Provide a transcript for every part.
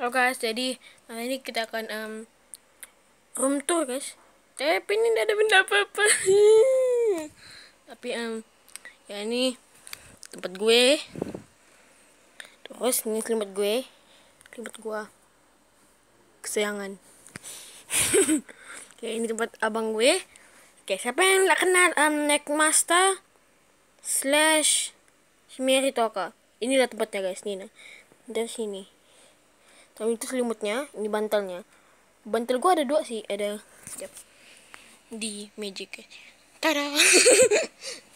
oke guys, jadi hari ini kita akan um, room tour guys. Tapi ini tidak ada benda apa-apa. Tapi um, ya ini tempat gue. Terus ini selimut gue, selimut gue kesayangan. Oke, ya, ini tempat abang gue. Oke, siapa yang tidak kenal um, Master slash Himeri Toka? Inilah tempatnya guys, nih. Nah. Dari sini. Yang itu selimutnya, ini bantalnya. Bantal gua ada dua sih, ada siap. Di Magic. Tada.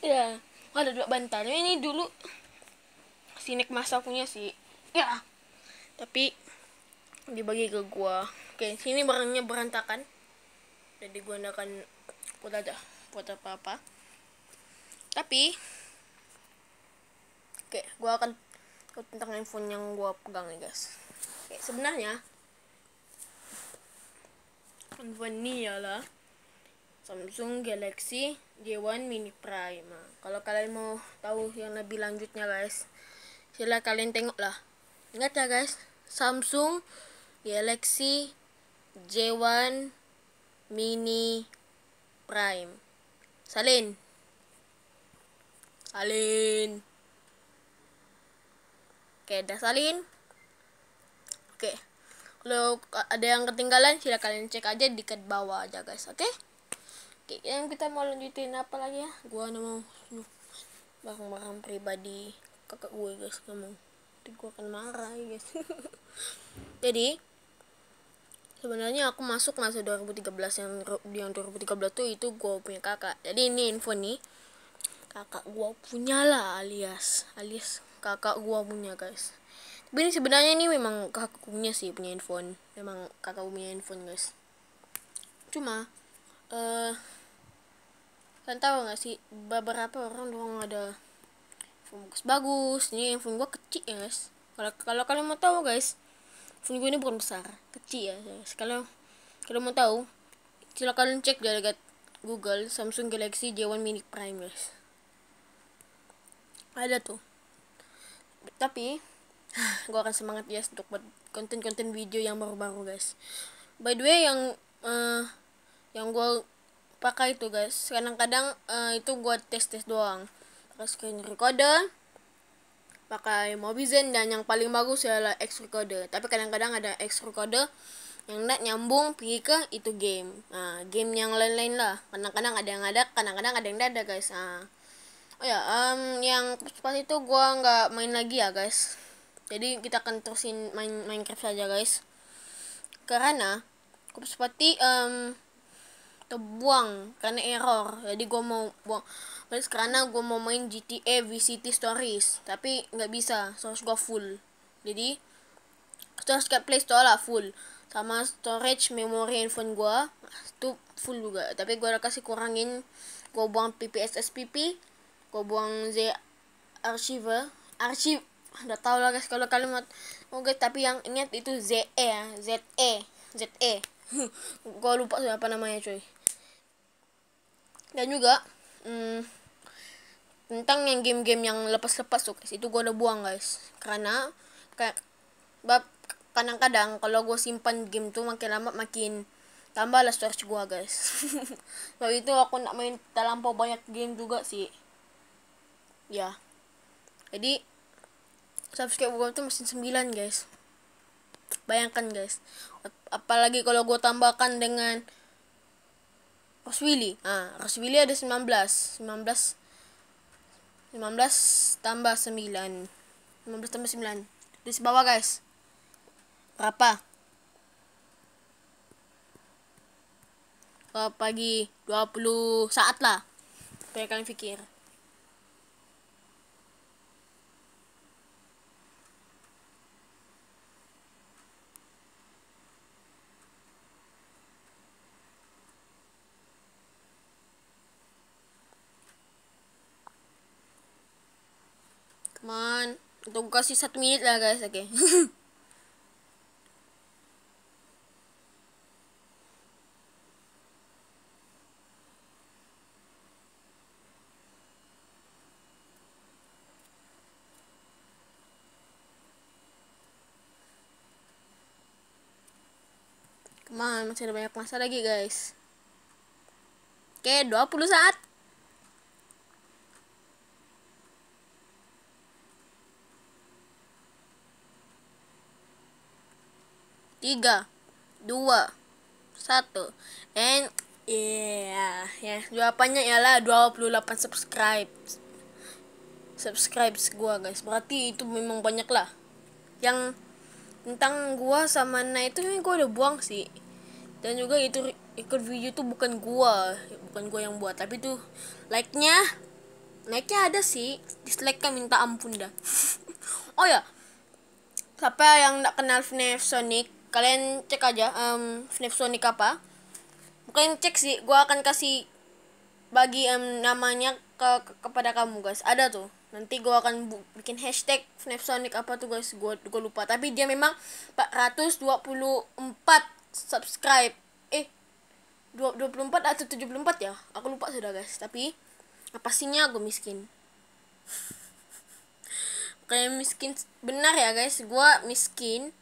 ya, ada dua bantalnya. Ini dulu sinek masa punya sih. Ya. Tapi dibagi ke gua. Oke, sini barangnya berantakan. jadi gua digunakan buat ada buat apa-apa. Tapi Oke, gua akan tentang handphone yang gua pegang ya, guys sebenarnya handphone ini ialah Samsung Galaxy J1 Mini Prime. kalau kalian mau tahu yang lebih lanjutnya guys, sila kalian tengok lah. Ingat ya guys, Samsung Galaxy J1 Mini Prime. Salin. Salin. Oke, dah salin. Oke. Okay. Kalau ada yang ketinggalan silahkan kalian cek aja di ke bawah aja guys, oke? Oke, yang kita mau lanjutin apa lagi ya? Gua mau barang-barang pribadi kakak gue guys, ngomong Nanti gue akan marah ya, guys. Jadi sebenarnya aku masuk masa 2013 yang yang 2013 tuh itu gue punya kakak. Jadi ini info nih kakak gue punya lah alias alias kakak gue punya guys tapi ini sebenarnya ini memang kakak punya sih punya handphone memang kakak punya handphone guys cuma eh uh, kan tahu nggak sih beberapa orang doang ada handphone bagus bagus ini handphone gua kecil ya guys kalau kalau kalian mau tahu guys handphone gue ini bukan besar kecil ya guys kalau kalau mau tahu silakan cek di Google Samsung Galaxy J1 Mini Prime guys ada tuh tapi gue akan semangat yes, untuk buat konten-konten video yang baru-baru guys by the way yang uh, yang gue pakai itu guys kadang-kadang uh, itu gue tes-tes doang pakai screen recorder pakai Mobizen dan yang paling bagus adalah X recorder tapi kadang-kadang ada X recorder yang net nyambung pergi ke itu game nah, game yang lain-lain lah kadang-kadang ada yang ada kadang-kadang ada yang ada guys nah. oh ya um, yang pas itu gua nggak main lagi ya guys jadi kita akan terusin main Minecraft saja guys karena aku seperti um, terbuang karena error jadi gue mau buang terus karena gue mau main GTA City Stories tapi nggak bisa source gue full jadi terus ke Play Store lah full sama storage memory handphone gue itu full juga tapi gue udah kasih kurangin gue buang PPSSPP gue buang Z archive archive udah tau lah guys kalau kalian mau, oke oh, guys tapi yang ingat itu ZE ya ZE ZE gue lupa siapa namanya cuy dan juga hmm, tentang yang game-game yang lepas-lepas tuh guys itu gue udah buang guys karena kayak bab kadang-kadang kalau gue simpan game tuh makin lama makin tambah lah storage gua guys tapi itu aku nak main terlampau banyak game juga sih ya jadi subscribe gue tuh mesin 9 guys bayangkan guys apalagi kalau gue tambahkan dengan Roswilly ah Roswilly ada 19 19 19 tambah 9 15 tambah 9 di bawah guys berapa berapa pagi 20 saat lah kayak kalian pikir Man, untuk kasih satu menit lah guys, oke. Okay. Man, masih ada banyak masa lagi guys. Oke, okay, 20 saat. tiga dua satu and yeah ya yeah. jawabannya ialah 28 subscribe subscribe gua guys berarti itu memang banyak lah yang tentang gua sama na itu ini gua udah buang sih dan juga itu ikut video tuh bukan gua bukan gua yang buat tapi tuh like nya like nya ada sih dislike kan minta ampun dah oh ya siapa yang nggak kenal FNAF Sonic kalian cek aja um, FNAF Sonic apa bukan cek sih gue akan kasih bagi um, namanya ke, ke kepada kamu guys ada tuh nanti gue akan bu bikin hashtag FNAF apa tuh guys gue gue lupa tapi dia memang 424 subscribe eh 24 atau 74 ya aku lupa sudah guys tapi apa sihnya gue miskin kayak miskin benar ya guys gua miskin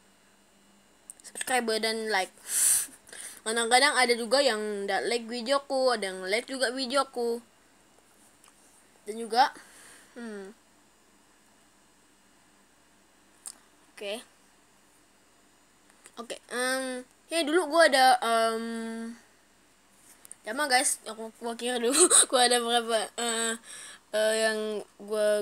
subscriber dan like kadang-kadang ada juga yang tidak like videoku ada yang like juga videoku dan juga hmm oke okay. oke okay, um ya dulu gue ada um sama guys aku, aku dulu gue ada berapa uh, uh, yang gue